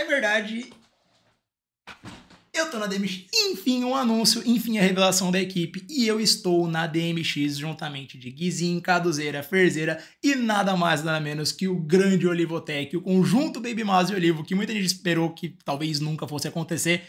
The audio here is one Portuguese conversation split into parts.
É verdade. Eu tô na DMX. Enfim, um anúncio, enfim, a revelação da equipe. E eu estou na DMX juntamente de Guizinho, Caduzeira, Ferzeira e nada mais nada menos que o grande Olivotec, o conjunto Baby Mouse e Olivo, que muita gente esperou que talvez nunca fosse acontecer.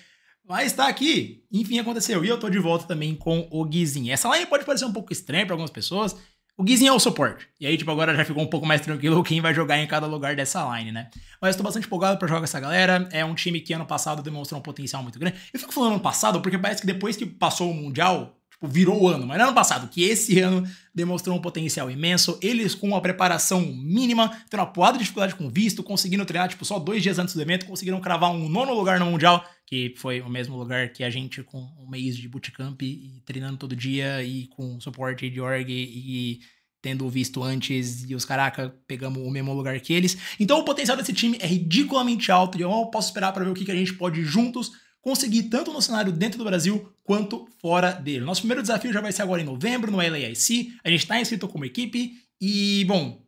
Mas tá aqui. Enfim, aconteceu. E eu tô de volta também com o Guizinho. Essa live pode parecer um pouco estranha para algumas pessoas. O Guizinho é o suporte. E aí, tipo, agora já ficou um pouco mais tranquilo quem vai jogar em cada lugar dessa line, né? Mas eu tô bastante empolgado pra jogar com essa galera. É um time que ano passado demonstrou um potencial muito grande. Eu fico falando ano passado porque parece que depois que passou o Mundial, tipo, virou o ano. Mas não é ano passado, que esse ano demonstrou um potencial imenso. Eles com uma preparação mínima, tendo uma poada de dificuldade com visto, conseguindo treinar, tipo, só dois dias antes do evento, conseguiram cravar um nono lugar no Mundial que foi o mesmo lugar que a gente com um mês de bootcamp e treinando todo dia e com suporte de org e tendo visto antes e os caraca, pegamos o mesmo lugar que eles. Então o potencial desse time é ridiculamente alto e eu não posso esperar para ver o que, que a gente pode juntos conseguir tanto no cenário dentro do Brasil quanto fora dele. Nosso primeiro desafio já vai ser agora em novembro no LAIC. A gente está inscrito como equipe e, bom,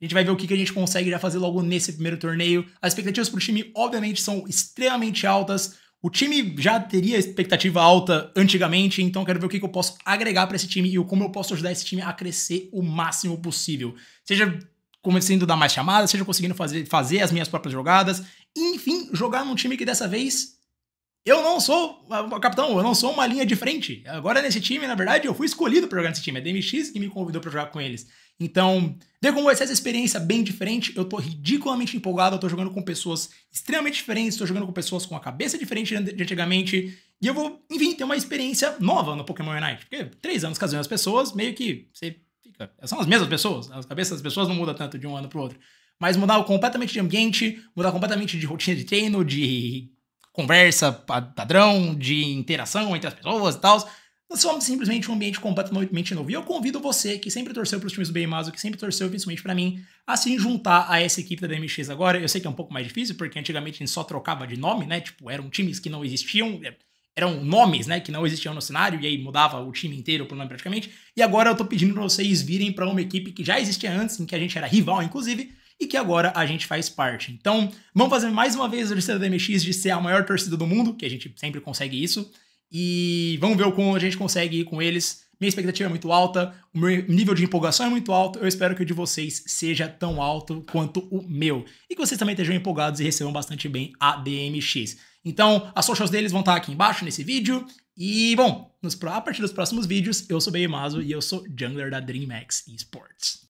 a gente vai ver o que, que a gente consegue já fazer logo nesse primeiro torneio. As expectativas para o time, obviamente, são extremamente altas. O time já teria expectativa alta antigamente, então quero ver o que, que eu posso agregar para esse time e como eu posso ajudar esse time a crescer o máximo possível. Seja começando a dar mais chamadas, seja conseguindo fazer, fazer as minhas próprias jogadas, enfim, jogar num time que dessa vez eu não sou, ah, capitão, eu não sou uma linha de frente. Agora nesse time, na verdade, eu fui escolhido para jogar nesse time. É DMX que me convidou para jogar com eles. Então, deu como vai ser essa experiência bem diferente. Eu tô ridiculamente empolgado, eu tô jogando com pessoas extremamente diferentes, tô jogando com pessoas com a cabeça diferente de antigamente. E eu vou, enfim, ter uma experiência nova no Pokémon Unite. Porque três anos casando as pessoas, meio que você fica. São as mesmas pessoas, as cabeças das pessoas não mudam tanto de um ano pro outro. Mas mudar completamente de ambiente, mudar completamente de rotina de treino, de conversa padrão, de interação entre as pessoas e tal. Nós somos simplesmente um ambiente completamente novo. E eu convido você, que sempre torceu para os times do Beimazo, que sempre torceu principalmente para mim, a se juntar a essa equipe da DMX agora. Eu sei que é um pouco mais difícil, porque antigamente a gente só trocava de nome, né? Tipo, eram times que não existiam, é, eram nomes, né? Que não existiam no cenário, e aí mudava o time inteiro pro nome praticamente. E agora eu tô pedindo para vocês virem para uma equipe que já existia antes, em que a gente era rival, inclusive, e que agora a gente faz parte. Então, vamos fazer mais uma vez a torcida da MX de ser a maior torcida do mundo, que a gente sempre consegue isso, e vamos ver como a gente consegue ir com eles. Minha expectativa é muito alta, o meu nível de empolgação é muito alto, eu espero que o de vocês seja tão alto quanto o meu. E que vocês também estejam empolgados e recebam bastante bem a DMX. Então, as socials deles vão estar aqui embaixo nesse vídeo. E, bom, nos, a partir dos próximos vídeos, eu sou Beimazo e eu sou jungler da DreamX Esports.